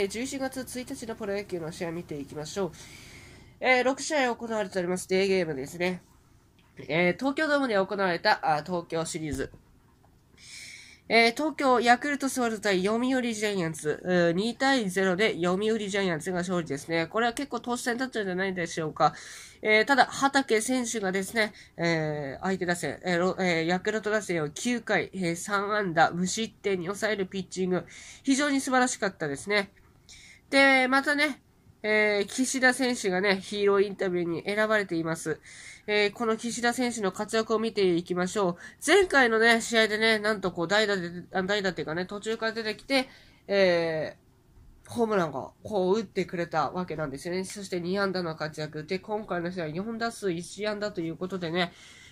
えー、11月1日のプロ野球の試合見ていきましょう。えー、6試合行われております。デーゲームですね。えー、東京ドームで行われたあ東京シリーズ。えー、東京ヤクルトスワローズ対読売ジャイアンツ、2対0で読売ジャイアンツが勝利ですね。これは結構投手戦だったんじゃないでしょうか。えー、ただ、畑選手がですね、えー、相手打線、えーえー、ヤクルト打線を9回、えー、3安打無失点に抑えるピッチング、非常に素晴らしかったですね。で、またね、えー、岸田選手がね、ヒーローインタビューに選ばれています。えー、この岸田選手の活躍を見ていきましょう。前回のね、試合でね、なんとこう、代打で、代打っていうかね、途中から出てきて、えー、ホームランがこう打ってくれたわけなんですよね。そして2安打の活躍。で、今回の試合4打数1安打ということでね、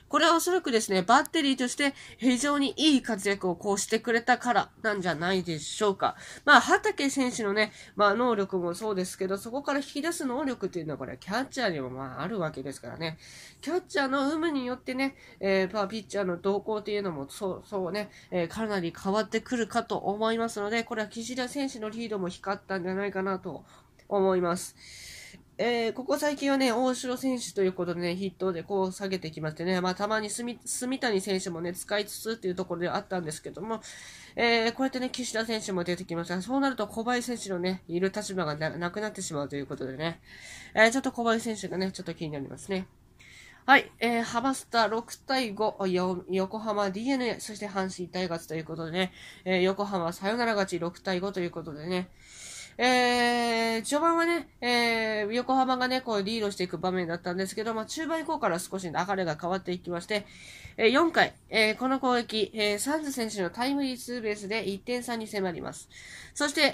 これはおそらくですね、バッテリーとして非常にいい活躍をこうしてくれたからなんじゃないでしょうか。まあ、畑選手のね、まあ、能力もそうですけど、そこから引き出す能力っていうのはこれ、はキャッチャーにもまあ、あるわけですからね。キャッチャーの有無によってね、えー、まあ、ピッチャーの動向っていうのも、そう、そうね、えー、かなり変わってくるかと思いますので、これは岸田選手のリードも光ったんじゃないかなと思います。えー、ここ最近はね、大城選手ということでね、ヒットでこう下げてきましてね、まあ、たまに住谷選手もね、使いつつっていうところであったんですけども、えー、こうやってね、岸田選手も出てきました。そうなると小林選手のね、いる立場がなくなってしまうということでね、えー、ちょっと小林選手がね、ちょっと気になりますね。はい、えー、ハマスタ6対5、横浜 DNA、そして阪神タイガースということでね、えー、横浜サヨナラ勝ち6対5ということでね、えー、序盤はね、えー、横浜がね、こうリードしていく場面だったんですけど、まあ、中盤以降から少し流れが変わっていきまして、えー、4回、えー、この攻撃、えー、サンズ選手のタイムリーツーベースで1点差に迫ります。そして、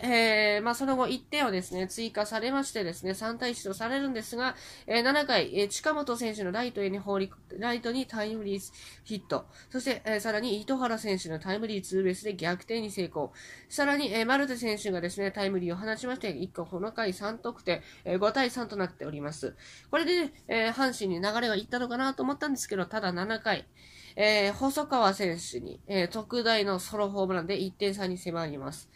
えー、まあ、その後1点をですね、追加されましてですね、3対1とされるんですが、えー、7回、えー、近本選手のライトへに放り、ライトにタイムリーヒット。そして、えー、さらに糸原選手のタイムリーツーベースで逆転に成功。さらに、えー、マルテ選手がですね、タイムリーを放断しまして、一個この回3得点、えー、5対3となっております。これでね、えー、阪神に流れはいったのかなと思ったんですけど、ただ7回、えー、細川選手に、えー、特大のソロホームランで1点差に迫ります。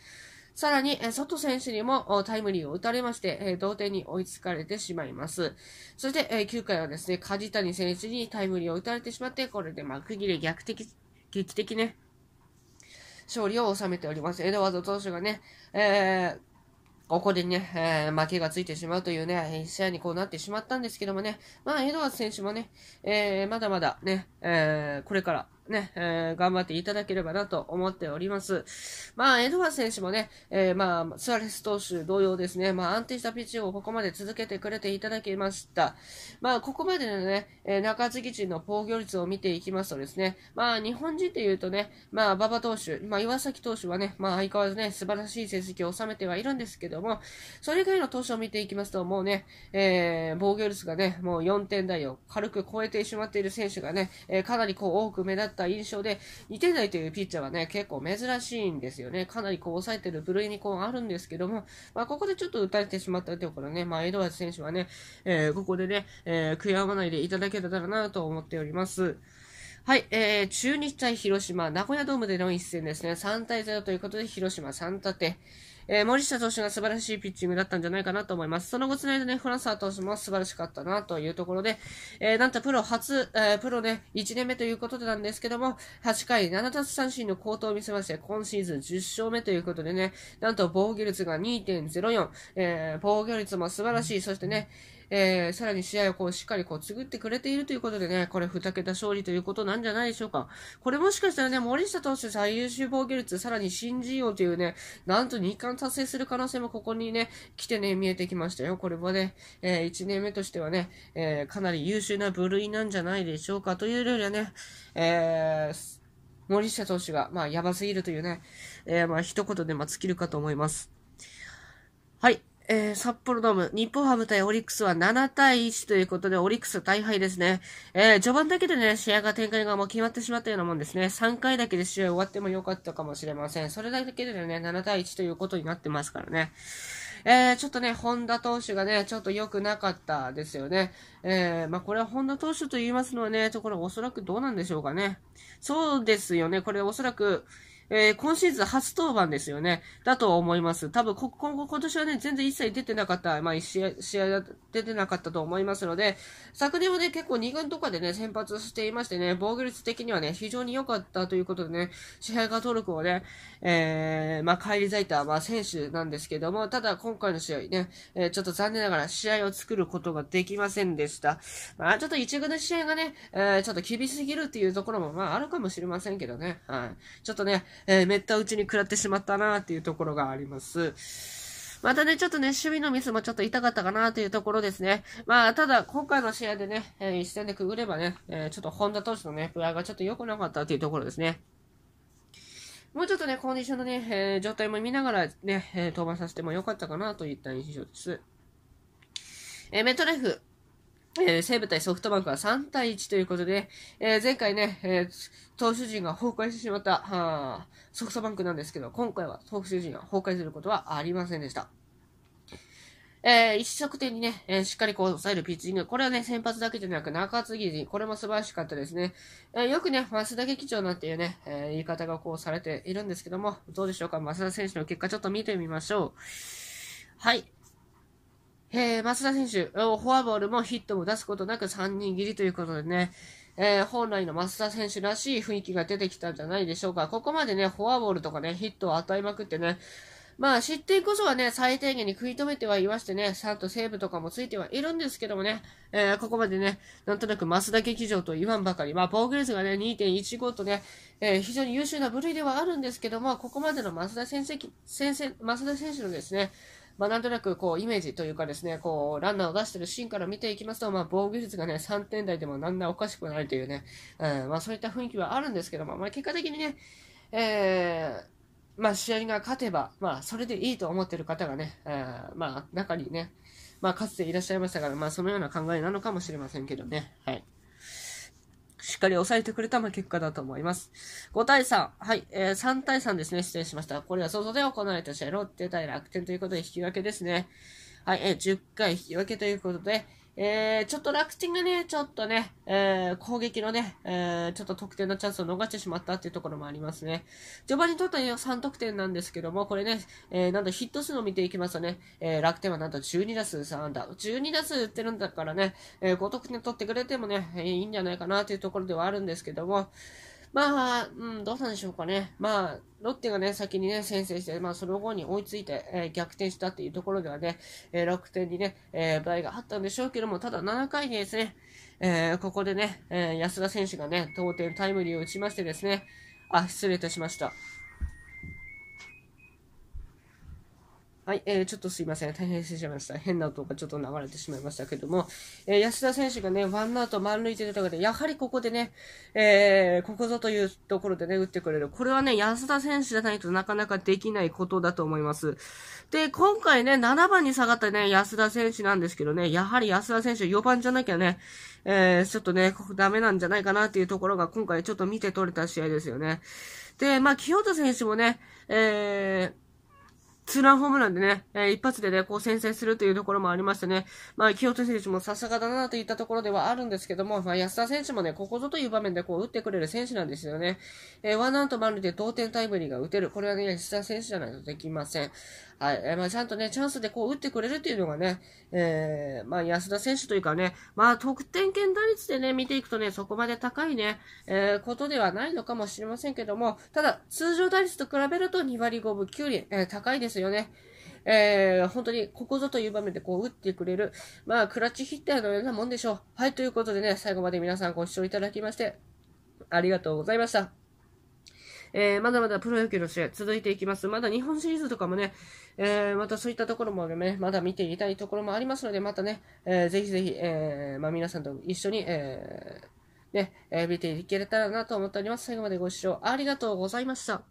さらに、え外選手にもタイムリーを打たれまして、え同点に追いつかれてしまいます。そして、え9回はですね、梶谷選手にタイムリーを打たれてしまって、これで幕切れ逆的、劇的ね、勝利を収めております。エドワード投手がね、えー、ここでね、えー、負けがついてしまうというね、試合にこうなってしまったんですけどもね、まあ、エドワーズ選手もね、えー、まだまだね、えー、これから、ね、えー、頑張っていただければなと思っております。まあ、エドワーズ選手もね、えー、まあ、スアレス投手同様ですね、まあ、安定したピッチをここまで続けてくれていただきました。まあ、ここまでのね、えー、中継ぎ陣の防御率を見ていきますとですね、まあ、日本人でいうとね、まあ、馬場投手、まあ、岩崎投手はね、まあ、相変わらずね、素晴らしい成績を収めてはいるんですけども、それ以外の投手を見ていきますと、もうね、えー、防御率がね、もう4点台を軽く超えてしまっている選手がね、えー、かなりこう多く目立ってった印象で、2点台というピッチャーはね、結構珍しいんですよね。かなりこう抑えてる部類にこうあるんですけども、まあ、ここでちょっと打たれてしまったというかね、まあ、エドワーズ選手はね、えー、ここでね、えー、悔やまないでいただけたらなと思っております。はい、えー、中日対広島、名古屋ドームでの一戦ですね、3対0ということで、広島3立て。えー、森下投手が素晴らしいピッチングだったんじゃないかなと思います。その後つないでね、フランサー投手も素晴らしかったなというところで、えー、なんとプロ初、えー、プロね、1年目ということでなんですけども、8回7奪三振の好投を見せまして、今シーズン10勝目ということでね、なんと防御率が2.04、えー、防御率も素晴らしい、そしてね、えー、さらに試合をこうしっかりこう、つぐってくれているということでね、これ2桁勝利ということなんじゃないでしょうか。これもしかしたらね、森下投手最優秀防御率、さらに新人王というね、なんと日韓達成する可能性もここにね、来てね、見えてきましたよ。これもね、えー、1年目としてはね、えー、かなり優秀な部類なんじゃないでしょうか。というよりはね、えー、森下投手が、まあ、やばすぎるというね、えー、まあ、一言で、まあ、尽きるかと思います。はい。えー、札幌ドーム、日本ハム対オリックスは7対1ということで、オリックス大敗ですね。えー、序盤だけでね、試合が展開がもう決まってしまったようなもんですね。3回だけで試合終わってもよかったかもしれません。それだけでね、7対1ということになってますからね。えー、ちょっとね、本田投手がね、ちょっと良くなかったですよね。えー、まあ、これは本田投手と言いますのはね、ところおそらくどうなんでしょうかね。そうですよね、これおそらく、えー、今シーズン初登板ですよね。だと思います。多分、今後、今年はね、全然一切出てなかった、まあ、一試合、試合出てなかったと思いますので、昨年はね、結構2軍とかでね、先発していましてね、防御率的にはね、非常に良かったということでね、支配下登録をね、えー、まあ、返り咲いた、まあ、選手なんですけども、ただ、今回の試合ね、えー、ちょっと残念ながら試合を作ることができませんでした。まあ、ちょっと一軍の試合がね、えー、ちょっと厳しすぎるっていうところも、まあ、あるかもしれませんけどね、はい。ちょっとね、えー、めったうちに食らってしまったなっていうところがあります。またね、ちょっとね、守備のミスもちょっと痛かったかなというところですね。まあ、ただ、今回の試合でね、えー、一戦でくぐればね、えー、ちょっと本田投手のね、プ合がちょっと良くなかったというところですね。もうちょっとね、コンディションのね、えー、状態も見ながらね、え登板させても良かったかなといった印象です。えメトレフ、えー、西武対ソフトバンクは3対1ということで、えー、前回ね、えー、投手陣が崩壊してしまったはソフトバンクなんですけど、今回は投手陣が崩壊することはありませんでした。えー、一色点にね、えー、しっかりこう抑えるピッチング。これはね、先発だけじゃなく中継ぎ陣、これも素晴らしかったですね。えー、よくね、増田劇場なんていうね、えー、言い方がこうされているんですけども、どうでしょうか、増田選手の結果ちょっと見てみましょう。はい。えー、松田選手、フォアボールもヒットも出すことなく3人切りということでね、えー、本来の松田選手らしい雰囲気が出てきたんじゃないでしょうか。ここまでね、フォアボールとかね、ヒットを与えまくってね、まあ失点こそはね、最低限に食い止めてはいましてね、ちゃんとセーブとかもついてはいるんですけどもね、えー、ここまでね、なんとなく増田劇場と言わんばかり、まあ防御率がね、2.15とね、えー、非常に優秀な部類ではあるんですけども、ここまでの増田先生、先生、増田選手のですね、まあ、なんとなくこうイメージというかですねこうランナーを出しているシーンから見ていきますと、まあ、防御率が、ね、3点台でもなんなおかしくないというね、うんまあ、そういった雰囲気はあるんですけども、まあ、結果的にね、えーまあ、試合が勝てば、まあ、それでいいと思っている方がね、えー、まあ、中にね、まあ、かつていらっしゃいましたから、まあ、そのような考えなのかもしれませんけどね。はい。しっかり抑えてくれた、結果だと思います。5対3。はい。えー、3対3ですね。失礼しました。これは外で行われた試合、ロッテ対楽天ということで引き分けですね。はい。えー、10回引き分けということで、えー、ちょっと楽天がね、ちょっとね、えー、攻撃のね、えー、ちょっと得点のチャンスを逃してしまったっていうところもありますね。序盤にとっては3得点なんですけども、これね、えなんとヒット数を見ていきますとね、え楽天はなんと12打数3安打。12打数打ってるんだからね、え5得点取ってくれてもね、いいんじゃないかなというところではあるんですけども、まあ、うん、どうなんでしょうかね。まあ、ロッテがね、先にね、先制して、まあ、その後に追いついて、えー、逆転したっていうところではね、えー、楽天にね、えー、倍があったんでしょうけども、ただ7回にですね、えー、ここでね、え安田選手がね、同点タイムリーを打ちましてですね、あ、失礼いたしました。はい、えー、ちょっとすいません。大変失礼しました。変な音がちょっと流れてしまいましたけども、えー、安田選手がね、ワンアウト満塁というところで、やはりここでね、えー、ここぞというところでね、打ってくれる。これはね、安田選手じゃないとなかなかできないことだと思います。で、今回ね、7番に下がったね、安田選手なんですけどね、やはり安田選手4番じゃなきゃね、えー、ちょっとね、ダメなんじゃないかなっていうところが今回ちょっと見て取れた試合ですよね。で、まあ、清田選手もね、えー、ツーランホームランでね、えー、一発でね、こう先制するというところもありましてね、まあ、清手選手もさすがだなといったところではあるんですけども、まあ、安田選手もね、ここぞという場面でこう打ってくれる選手なんですよね。えー、ワンアウト満塁で同点タイムリーが打てる。これはね、安田選手じゃないとできません。はい。えー、まあ、ちゃんとね、チャンスでこう打ってくれるっていうのがね、えー、まあ、安田選手というかね、まあ、得点圏打率でね、見ていくとね、そこまで高いね、えー、ことではないのかもしれませんけども、ただ、通常打率と比べると2割5分9厘、えー、高いですよね。えー、本当にここぞという場面でこう打ってくれる、まあ、クラッチヒッターのようなもんでしょう。はい、ということでね、最後まで皆さんご視聴いただきまして、ありがとうございました。えー、まだまだプロ野球の試合続いていきます。まだ日本シリーズとかもね、えー、またそういったところもね、まだ見ていたいところもありますので、またね、えー、ぜひぜひ、えー、まあ、皆さんと一緒に、えー、ね、えー、見ていけれたらなと思っております。最後までご視聴ありがとうございました。